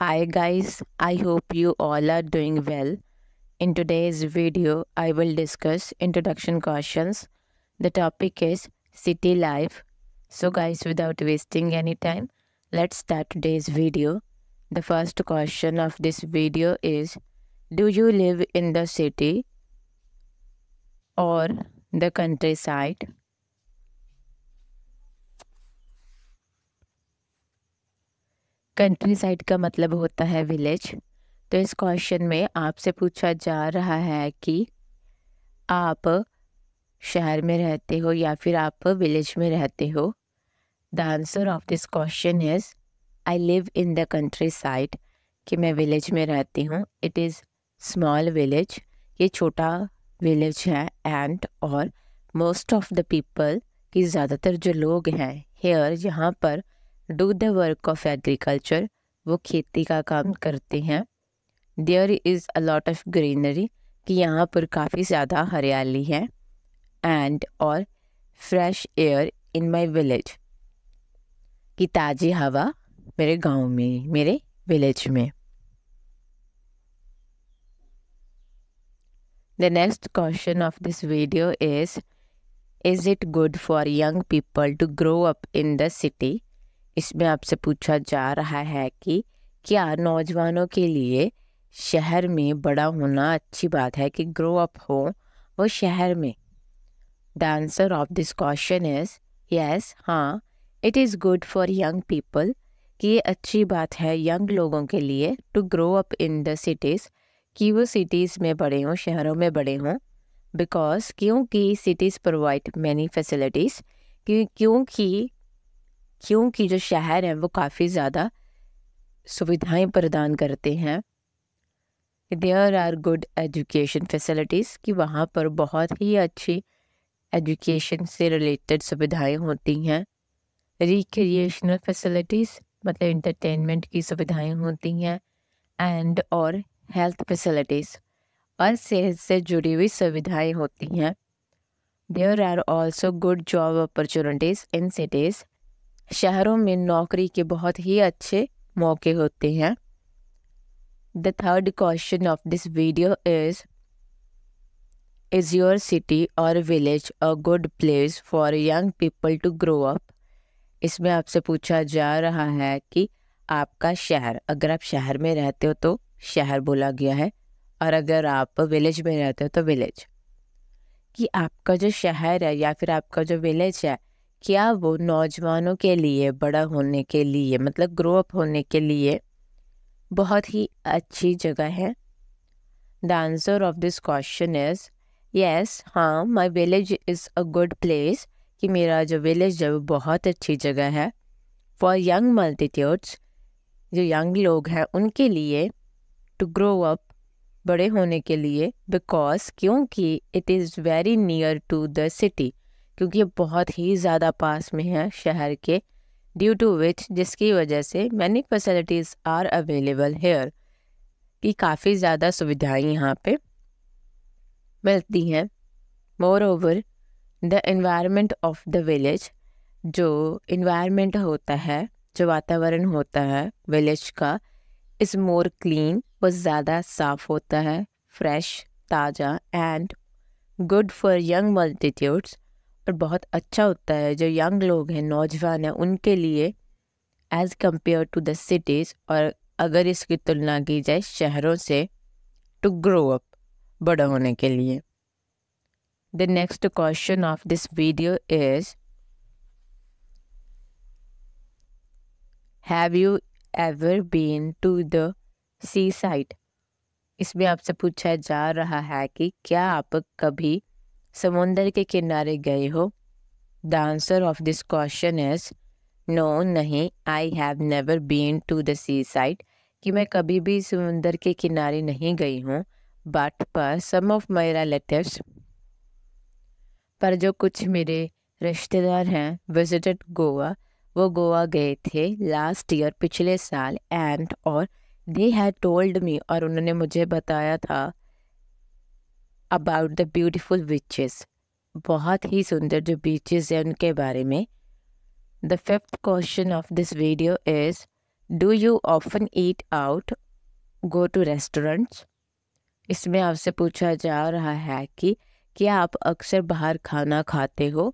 Hi guys, I hope you all are doing well. In today's video, I will discuss introduction questions. The topic is city life. So guys, without wasting any time, let's start today's video. The first question of this video is, do you live in the city or the countryside? Countryside का मतलब होता है village तो इस question में आपसे पूछा जा रहा है कि आप शहर में रहते हो या फिर आप विलेज में रहते हो the answer of this question is I live in the countryside कि मैं विलेज में रहती हूँ इट इज़ स्मॉल विलेज ये छोटा विलेज है एंड और मोस्ट ऑफ द पीपल कि ज़्यादातर जो लोग हैं हेयर यहाँ पर do the work of agriculture वो खेती का काम करते हैं there is a lot of greenery कि यहाँ पर काफ़ी ज़्यादा हरियाली है एंड और fresh air in my village कि ताज़ी हवा मेरे गांव में मेरे विलेज में the next question of this video is is it good for young people to grow up in the city इसमें आपसे पूछा जा रहा है कि क्या नौजवानों के लिए शहर में बड़ा होना अच्छी बात है कि ग्रो अप हो वो शहर में the answer of this question is yes हाँ it is good for young people कि ये अच्छी बात है यंग लोगों के लिए to grow up in the cities कि वो सिटीज़ में बड़े हों शहरों में बड़े हों बिकॉज क्योंकि सिटीज़ प्रोवाइड मैनी फैसिलिटीज़ क्योंकि क्योंकि जो शहर हैं वो काफ़ी ज़्यादा सुविधाएं प्रदान करते हैं there are good education facilities कि वहाँ पर बहुत ही अच्छी एजुकेशन से रिलेटेड सुविधाएं होती हैं रिक्रिएशनल फैसिलिटीज़ मतलब इंटरटेनमेंट की सुविधाएं होती हैं एंड और हेल्थ फैसिलिटीज़ और सेहत से जुड़ी हुई सुविधाएं होती हैं there are also good job opportunities in cities शहरों में नौकरी के बहुत ही अच्छे मौके होते हैं the third question of this video is is your city or village a good place for young people to grow up इसमें आपसे पूछा जा रहा है कि आपका शहर अगर आप शहर में रहते हो तो शहर बोला गया है और अगर आप विलेज में रहते हो तो विलेज कि आपका जो शहर है या फिर आपका जो विलेज है क्या वो नौजवानों के लिए बड़ा होने के लिए मतलब ग्रो अप होने के लिए बहुत ही अच्छी जगह है the answer of this question is yes हाँ my village is a good place कि मेरा जो विलेज है वो बहुत अच्छी जगह है फॉर यंग मल्टीट्यूड्स जो यंग लोग हैं उनके लिए टू ग्रो अप बड़े होने के लिए बिकॉज क्योंकि it is very near to the city क्योंकि ये बहुत ही ज़्यादा पास में है शहर के ड्यू टू विच जिसकी वजह से many facilities are available here कि काफ़ी ज़्यादा सुविधाएं यहाँ पे मिलती हैं moreover the environment of the village जो इन्वायरमेंट होता है जो वातावरण होता है विलेज का इज़ मोर क्लीन वो ज़्यादा साफ होता है फ्रेश ताज़ा and good for young multitudes पर बहुत अच्छा होता है जो यंग लोग हैं नौजवान हैं उनके लिए as compare to the cities और अगर इसकी तुलना की जाए शहरों से टू ग्रो अप बड़ा होने के लिए the next question of this video is have you ever been to the seaside इसमें आपसे पूछा जा रहा है कि क्या आप कभी समुंदर के किनारे गए हो the answer of this question is no नहीं I have never been to the seaside कि मैं कभी भी समुंदर के किनारे नहीं गई हूँ बट पर सम ऑफ माई रिलेटिव पर जो कुछ मेरे रिश्तेदार हैं विजिटेड गोवा वो गोवा गए थे लास्ट ईयर पिछले साल एंड और दे हैड टोल्ड मी और उन्होंने मुझे बताया था अबाउट द ब्यूटिफुल बीचेस बहुत ही सुंदर जो बीचेस हैं उनके बारे में the fifth question of this video is do you often eat out go to restaurants इसमें आपसे पूछा जा रहा है कि क्या आप अक्सर बाहर खाना खाते हो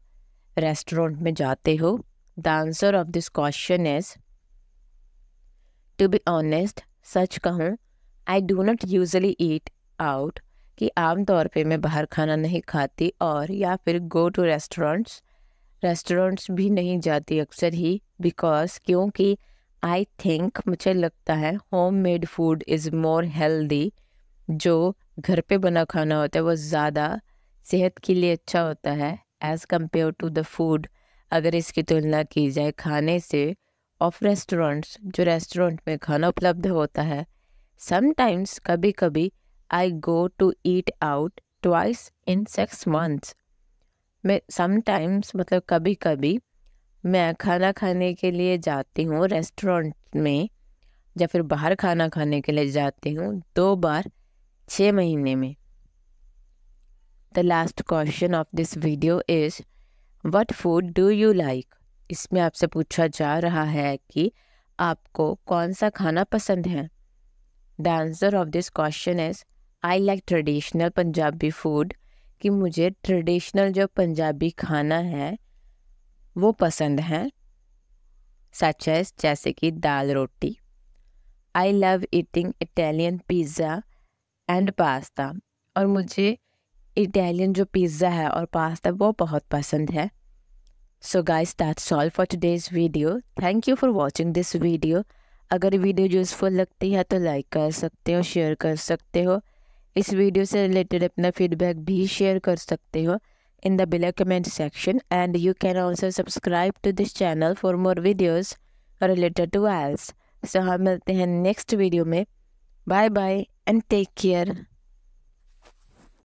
रेस्टोरेंट में जाते हो the answer of this question is to be honest सच कहूँ I do not usually eat out कि आमतौर पे मैं बाहर खाना नहीं खाती और या फिर गो टू रेस्टोरेंट्स रेस्टोरेंट्स भी नहीं जाती अक्सर ही बिकॉज क्योंकि आई थिंक मुझे लगता है homemade food is more healthy जो घर पे बना खाना होता है वो ज़्यादा सेहत के लिए अच्छा होता है as compare to the food अगर इसकी तुलना की जाए खाने से ऑफ रेस्टोरेंट्स जो रेस्टोरेंट में खाना उपलब्ध होता है समटाइम्स कभी कभी I go to eat out twice in six months. मैं समटाइम्स मतलब कभी कभी मैं खाना खाने के लिए जाती हूँ रेस्टोरेंट में या फिर बाहर खाना खाने के लिए जाती हूँ दो बार छः महीने में the last question of this video is what food do you like इसमें आपसे पूछा जा रहा है कि आपको कौन सा खाना पसंद है the answer of this question is I like traditional Punjabi food कि मुझे ट्रेडिशनल जो पंजाबी खाना है वो पसंद है सच है जैसे कि दाल रोटी I love eating Italian pizza and pasta और मुझे इटालियन जो पिज़्ज़ा है और पास्ता वो बहुत पसंद है so guys that's all for today's video thank you for watching this video अगर वीडियो यूज़फुल लगती है तो लाइक कर सकते हो शेयर कर सकते हो इस वीडियो से रिलेटेड अपना फीडबैक भी शेयर कर सकते हो in the below comment section and you can also subscribe to this channel for more videos related to else so हम हाँ, मिलते हैं नेक्स्ट वीडियो में bye bye and take care